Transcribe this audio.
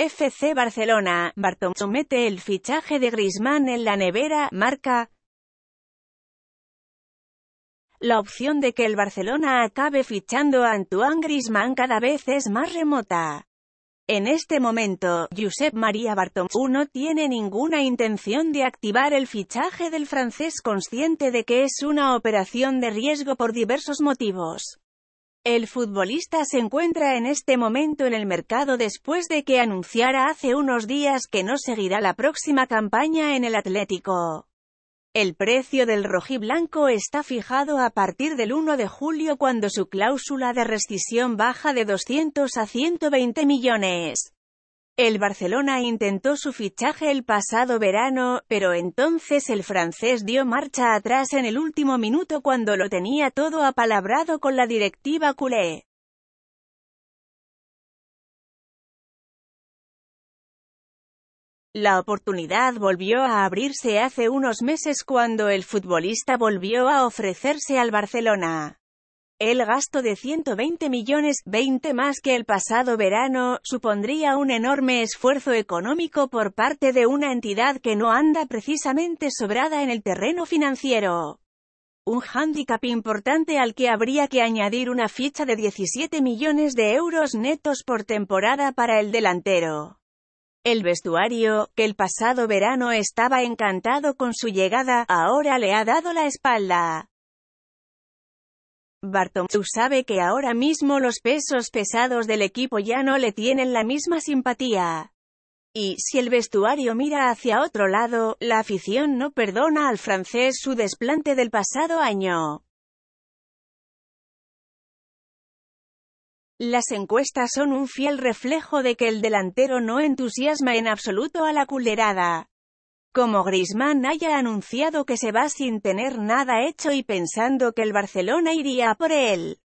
FC Barcelona, Bartomeu somete el fichaje de Griezmann en la nevera, marca. La opción de que el Barcelona acabe fichando a Antoine Griezmann cada vez es más remota. En este momento, Josep María Bartomeu no tiene ninguna intención de activar el fichaje del francés consciente de que es una operación de riesgo por diversos motivos. El futbolista se encuentra en este momento en el mercado después de que anunciara hace unos días que no seguirá la próxima campaña en el Atlético. El precio del rojiblanco está fijado a partir del 1 de julio cuando su cláusula de rescisión baja de 200 a 120 millones. El Barcelona intentó su fichaje el pasado verano, pero entonces el francés dio marcha atrás en el último minuto cuando lo tenía todo apalabrado con la directiva culé. La oportunidad volvió a abrirse hace unos meses cuando el futbolista volvió a ofrecerse al Barcelona. El gasto de 120 millones, 20 más que el pasado verano, supondría un enorme esfuerzo económico por parte de una entidad que no anda precisamente sobrada en el terreno financiero. Un hándicap importante al que habría que añadir una ficha de 17 millones de euros netos por temporada para el delantero. El vestuario, que el pasado verano estaba encantado con su llegada, ahora le ha dado la espalda. Bartomeu sabe que ahora mismo los pesos pesados del equipo ya no le tienen la misma simpatía. Y, si el vestuario mira hacia otro lado, la afición no perdona al francés su desplante del pasado año. Las encuestas son un fiel reflejo de que el delantero no entusiasma en absoluto a la culerada como Griezmann haya anunciado que se va sin tener nada hecho y pensando que el Barcelona iría por él.